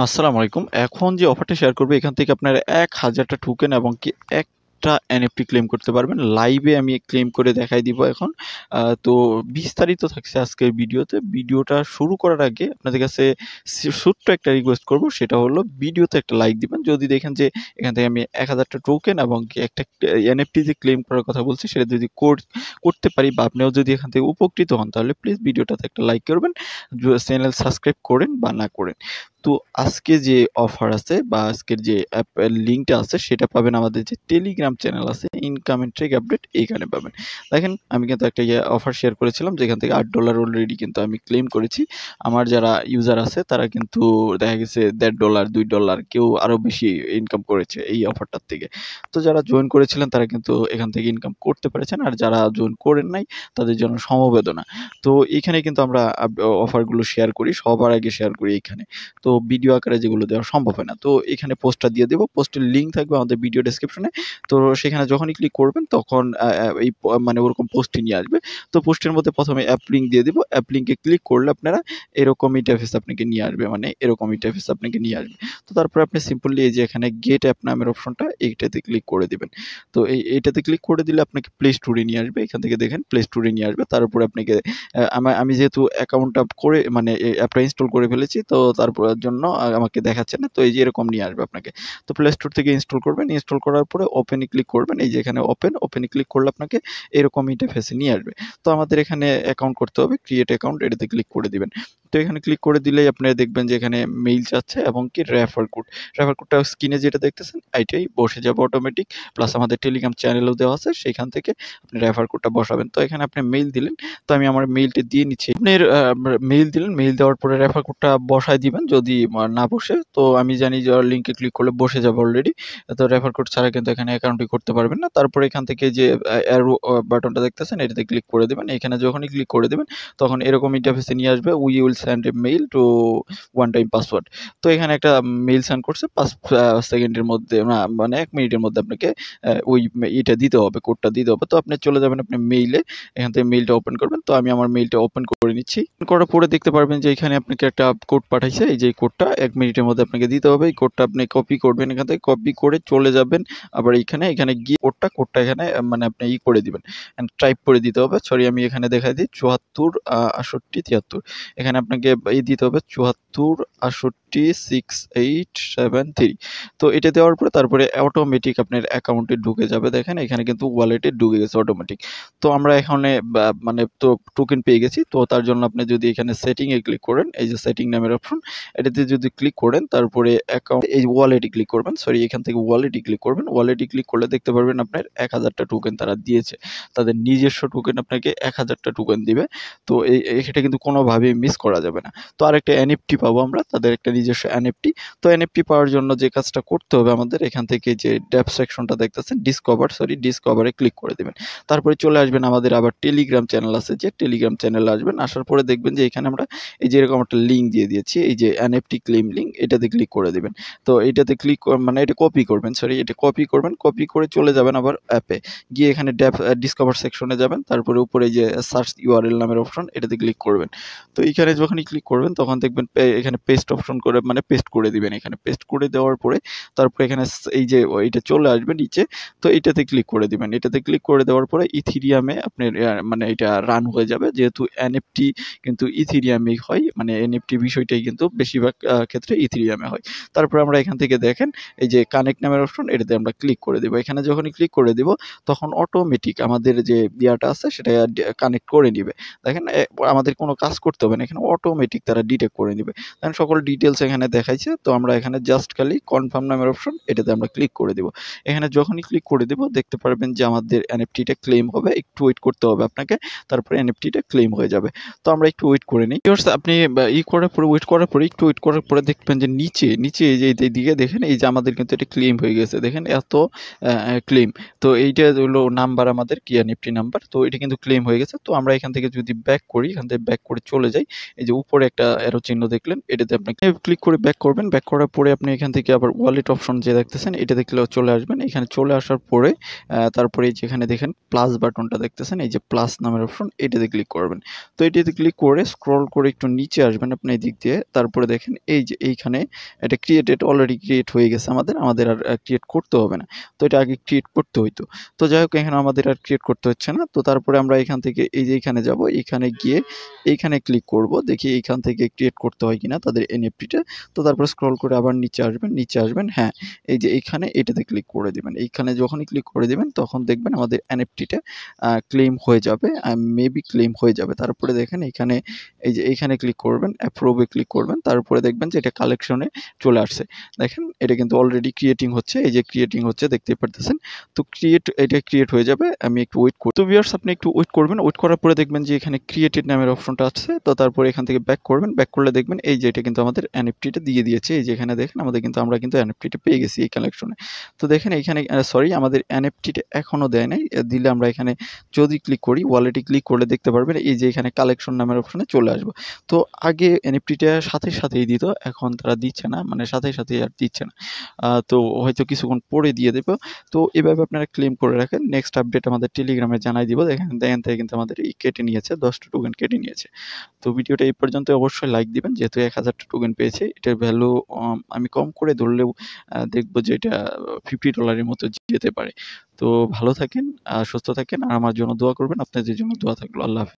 আসসালামু আলাইকুম এখন যে অফারটা শেয়ার করবে এখান থেকে আপনারা এক হাজারটা ঠুকেন এবং কি এক একটা এনএফটি ক্লেম করতে পারবেন লাইভে আমি ক্লেম করে দেখাই দিব এখন তো বিস্তারিত থাকছে আজকের ভিডিওতে ভিডিওটা শুরু করার আগে আপনাদের কাছে ছোট্ট একটা রিকোয়েস্ট করব সেটা হলো ভিডিওতে একটা লাইক দিবেন যদি দেখেন যে এখান থেকে আমি এক হাজারটা টোকেন এবং একটা এনএফটি যে ক্লেম করার কথা বলছি সেটা যদি করতে পারি বা আপনিও যদি এখান থেকে উপকৃত হন তাহলে প্লিজ ভিডিওটাতে একটা লাইক করবেন চ্যানেল সাবস্ক্রাইব করেন বা না করেন তো আজকে যে অফার আছে বা আজকের যে অ্যাপ লিঙ্কটা আছে সেটা পাবেন আমাদের যে টেলিগ্রাম চ্যানেল আছে ইনকামের ট্রেক আপডেট এইখানে পাবেন দেখেন আমি কিন্তু একটা ইয়ে অফার শেয়ার করেছিলাম যেখান থেকে আট ডলার অলরেডি কিন্তু আমি ক্লেম করেছি আমার যারা ইউজার আছে তারা কিন্তু দেখা গেছে দেড় ডলার দুই ডলার কেউ আরও বেশি ইনকাম করেছে এই অফারটার থেকে তো যারা জয়েন করেছিলেন তারা কিন্তু এখান থেকে ইনকাম করতে পেরেছেন আর যারা জয়েন করেন নাই তাদের জন্য সমবেদনা তো এখানে কিন্তু আমরা অফারগুলো শেয়ার করি সবার আগে শেয়ার করি এখানে তো ভিডিও আকারে যেগুলো দেওয়া সম্ভব হয় না তো এখানে পোস্টটা দিয়ে দেবো পোস্টের লিঙ্ক থাকবে আমাদের ভিডিও ডেসক্রিপশনে তো সেখানে যখনই ক্লিক করবেন তখন এই মানে ওরকম পোস্টটি নিয়ে আসবে তো পোস্টের মধ্যে প্রথমে অ্যাপ লিঙ্ক দিয়ে দেবো অ্যাপ লিঙ্কে ক্লিক করলে আপনারা এরকম ইন্টারফেস আপনাকে নিয়ে আসবে মানে এরকম ইন্টারফেস আপনাকে নিয়ে আসবে তো তারপর আপনি সিম্পলি এই যে এখানে গেট অ্যাপ নামের অপশনটা এইটাতে ক্লিক করে দেবেন তো এই এইটাতে ক্লিক করে দিলে আপনাকে প্লে স্টোরে নিয়ে আসবে এখান থেকে দেখেন প্লে স্টোরে নিয়ে আসবে তারপরে আপনাকে আমি যেহেতু অ্যাকাউন্টটা করে মানে অ্যাপটা ইনস্টল করে ফেলেছি তো তারপর জন্য আমাকে দেখাচ্ছে না তো এই যে এরকম নিয়ে আসবে আপনাকে তো প্লে স্টোর থেকে ইনস্টল করবেন ইনস্টল করার পরে ওপেনে ক্লিক করবেন এই যে এখানে ওপেন ওপেনে ক্লিক করলে আপনাকে এরকম ইন্টারফেসে নিয়ে আসবে তো আমাদের এখানে অ্যাকাউন্ট করতে হবে ক্রিয়েট অ্যাকাউন্ট এটাতে ক্লিক করে দিবেন তো এখানে ক্লিক করে দিলেই আপনারা দেখবেন যে এখানে মেইল যাচ্ছে এবং কি রেফার কোড রেফার কোডটা স্ক্রিনে যেটা দেখতেছেন এইটাই বসে যাবে অটোমেটিক প্লাস আমাদের টেলিগ্রাম চ্যানেলও দেওয়া আছে সেখান থেকে আপনি রেফার কোডটা বসাবেন তো এখানে আপনি মেইল দিলেন তো আমি আমার মেইলটি দিয়ে নিচ্ছি আপনি মেইল দিলেন মেইল দেওয়ার পরে রেফার কোডটা বসায় দিবেন যদি না বসে তো আমি জানি যে লিঙ্কে ক্লিক করলে বসে যাবে অলরেডি তো রেফার কোড ছাড়া কিন্তু এখানে অ্যাকাউন্টই করতে পারবেন না তারপরে এখান থেকে যে অ্যারো বাটনটা দেখতেছেন এটাতে ক্লিক করে দেবেন এখানে যখনই ক্লিক করে দেবেন তখন এরকম ইন্টারফেসে নিয়ে আসবে we will send a mail to one time password তো এখানে একটা মেইল সেন্ড করছে পাঁচ সেকেন্ডের মধ্যে না মানে এক মিনিটের মধ্যে আপনাকে ওই এটা দিতে হবে কোডটা দিতে হবে তো আপনি চলে যাবেন আপনি মেইলে এখান থেকে মেইলটা ওপেন করবেন তো আমি আমার মেইলটা ওপেন করে নিচ্ছি করার পরে দেখতে পারবেন যে এখানে আপনাকে একটা কোড পাঠাইছে এই যে কোডটা এক মিনিটের মধ্যে আপনাকে দিতে হবে এই কোডটা আপনি কপি করবেন এখান থেকে কপি করে চলে যাবেন আবার এখানে এখানে গিয়ে কোডটা কোডটা এখানে মানে আপনি ই করে দিবেন টাইপ করে দিতে হবে সরি আমি এখানে দেখাই দিই চুয়াত্তর আটষট্টি তিয়াত্তর এখানে আপনার আপনাকে এই দিতে হবে চুয়াত্তর আটষট্টি সিক্স এইট সেভেন থ্রি তো এটা দেওয়ার পরে তারপরে অটোমেটিক আপনার অ্যাকাউন্টে ঢুকে যাবে দেখেন এখানে কিন্তু ওয়ালেটে ঢুকে গেছে অটোমেটিক তো আমরা এখানে মানে তো টোকেন পেয়ে গেছি তো তার জন্য আপনি যদি এখানে সেটিংয়ে ক্লিক করেন এই যে সেটিং নামের অপশন এটাতে যদি ক্লিক করেন তারপরে অ্যাকাউন্ট এই ওয়ালেটে ক্লিক করবেন সরি এখান থেকে ওয়ালেটে ক্লিক করবেন ওয়ালেটে ক্লিক করলে দেখতে পারবেন আপনার এক হাজারটা টোকেন তারা দিয়েছে তাদের নিজস্ব টোকেন আপনাকে এক হাজারটা টোকেন দিবে তো এই এটা কিন্তু কোনোভাবেই মিস করা যাবে না তো আরেকটা এনএফটি পাবো আমরা তাদের একটা নিজস্ব এনএফটি তো এনএফটি পাওয়ার জন্য যে কাজটা করতে হবে আমাদের এখান থেকে যে ড্যাপ সেকশনটা দেখতেছেন ডিসকভার সরি ডিসকভারে ক্লিক করে দেবেন তারপরে চলে আসবেন আমাদের আবার টেলিগ্রাম চ্যানেল আছে যে টেলিগ্রাম চ্যানেলে আসবেন আসার পরে দেখবেন যে এখানে আমরা এই যে এরকম একটা লিঙ্ক দিয়ে দিয়েছি এই যে এনএফটি ক্লেম লিঙ্ক এটাতে ক্লিক করে দেবেন তো এটাতে ক্লিক মানে এটা কপি করবেন সরি এটা কপি করবেন কপি করে চলে যাবেন আবার অ্যাপে গিয়ে এখানে ড্যাপ ডিসকভার সেকশনে যাবেন তারপরে উপরে যে সার্চ ইউআরএল নামের অপশন এটাতে ক্লিক করবেন তো এখানে যখনই ক্লিক করবেন তখন দেখবেন এখানে পেস্ট অপশন করে মানে পেস্ট করে দিবেন এখানে পেস্ট করে দেওয়ার পরে তারপর এখানে এই যে এটা চলে আসবে নিচে তো এটাতে ক্লিক করে দিবেন এটাতে ক্লিক করে দেওয়ার পরে ইথিরিয়ামে আপনি মানে এটা রান হয়ে যাবে যেহেতু এনএফটি কিন্তু ইথিরিয়ামেই হয় মানে এনএফটি বিষয়টাই কিন্তু বেশিরভাগ ক্ষেত্রে ইথিরিয়ামে হয় তারপর আমরা এখান থেকে দেখেন এই যে কানেক্ট নামের অপশন এটাতে আমরা ক্লিক করে দেবো এখানে যখনই ক্লিক করে দেবো তখন অটোমেটিক আমাদের যে ইয়াটা আছে সেটা কানেক্ট করে নিবে দেখেন আমাদের কোনো কাজ করতে হবে না এখানে অটোমেটিক তারা ডিটেক্ট করে নেবে দেন সকল ডিটেলস এখানে দেখাইছে তো আমরা এখানে জাস্ট খালি কনফার্ম নামের অপশন এটাতে আমরা ক্লিক করে দেবো এখানে যখনই ক্লিক করে দেবো দেখতে পারবেন যে আমাদের এনএফটিটা ক্লেম হবে একটু ওয়েট করতে হবে আপনাকে তারপরে এনএফটিটা ক্লেম হয়ে যাবে তো আমরা একটু ওয়েট করে নিই আপনি ই করার পরে ওয়েট করার পরে একটু ওয়েট করার পরে দেখবেন যে নিচে নিচে এই যে এই দিকে দেখেন এই যে আমাদের কিন্তু এটা ক্লেম হয়ে গেছে দেখেন এত ক্লেম তো এইটা হলো নাম্বার আমাদের কি এনএফটি নাম্বার তো এটা কিন্তু ক্লেম হয়ে গেছে তো আমরা এখান থেকে যদি ব্যাক করি এখান থেকে ব্যাক করে চলে যাই এই যে উপরে একটা অ্যারো চিহ্ন দেখলেন এটাতে আপনি ক্লিক করে ব্যাক করবেন ব্যাক করার পরে আপনি এখান থেকে আবার ওয়ালেট অপশন যে দেখতেছেন এটা দেখলে চলে আসবেন এখানে চলে আসার পরে তারপরে যেখানে দেখেন প্লাস বাটনটা দেখতেছেন এই যে প্লাস নামের অপশন এটাতে ক্লিক করবেন তো এটাতে ক্লিক করে স্ক্রল করে একটু নিচে আসবেন আপনি এই দিক দিয়ে তারপরে দেখেন এই যে এইখানে এটা ক্রিয়েটেড অলরেডি ক্রিয়েট হয়ে গেছে আমাদের আমাদের আর ক্রিয়েট করতে হবে না তো এটা আগে ক্রিয়েট করতে হইতো তো যাই হোক এখানে আমাদের আর ক্রিয়েট করতে হচ্ছে না তো তারপরে আমরা এখান থেকে এই যে এখানে যাব এখানে গিয়ে এইখানে ক্লিক করবো দেখি এইখান থেকে ক্রিয়েট করতে হয় কিনা তাদের এনএফটিটা তো তারপর স্ক্রল করে আবার নিচে আসবেন নিচে আসবেন হ্যাঁ এই যে এইখানে এটাতে ক্লিক করে দেবেন এইখানে যখনই ক্লিক করে দেবেন তখন দেখবেন আমাদের এনএফটিটা ক্লেম হয়ে যাবে মেবি ক্লেম হয়ে যাবে তারপরে দেখেন এখানে এই যে এইখানে ক্লিক করবেন অ্যাপ্রোভে ক্লিক করবেন তারপরে দেখবেন যে এটা কালেকশনে চলে আসছে দেখেন এটা কিন্তু অলরেডি ক্রিয়েটিং হচ্ছে এই যে ক্রিয়েটিং হচ্ছে দেখতে পারতেছেন তো ক্রিয়েট এটা ক্রিয়েট হয়ে যাবে আমি একটু ওয়েট করি তো ভিউয়ার্স আপনি একটু ওয়েট করবেন ওয়েট করার পরে দেখবেন যে এখানে ক্রিয়েটেড নামের অপশনটা আসছে তো তারপরে এখান এখান থেকে ব্যাক করবেন ব্যাক করলে দেখবেন এই যে এটা কিন্তু আমাদের এনএফটিটা দিয়ে দিয়েছে এই যে এখানে দেখেন আমাদের কিন্তু আমরা কিন্তু এনএফটিটা পেয়ে গেছি এই কালেকশনে তো দেখেন এখানে সরি আমাদের এনএফটিটা এখনও দেয় নাই দিলে আমরা এখানে যদি ক্লিক করি ওয়ালেটে ক্লিক করলে দেখতে পারবেন এই যে এখানে কালেকশন নামের অপশনে চলে আসবো তো আগে এনএফটিটা সাথে সাথেই দিত এখন তারা দিচ্ছে না মানে সাথে সাথেই আর দিচ্ছে না তো হয়তো কিছুক্ষণ পরে দিয়ে দেবো তো এভাবে আপনারা ক্লেম করে রাখেন নেক্সট আপডেট আমাদের টেলিগ্রামে জানাই দিব দেখেন দেখেন থেকে কিন্তু আমাদের এই কেটে নিয়েছে দশটা টোকেন কেটে নিয়েছে তো ভিডিওটা এই পর্যন্ত অবশ্যই লাইক দিবেন যেহেতু এক হাজারটা টোকেন পেয়েছে এটার ভ্যালু আমি কম করে ধরলেও দেখবো যে এটা ফিফটি ডলারের মতো যেতে পারে তো ভালো থাকেন সুস্থ থাকেন আর আমার জন্য দোয়া করবেন আপনাদের জন্য দোয়া থাকলো আল্লাহ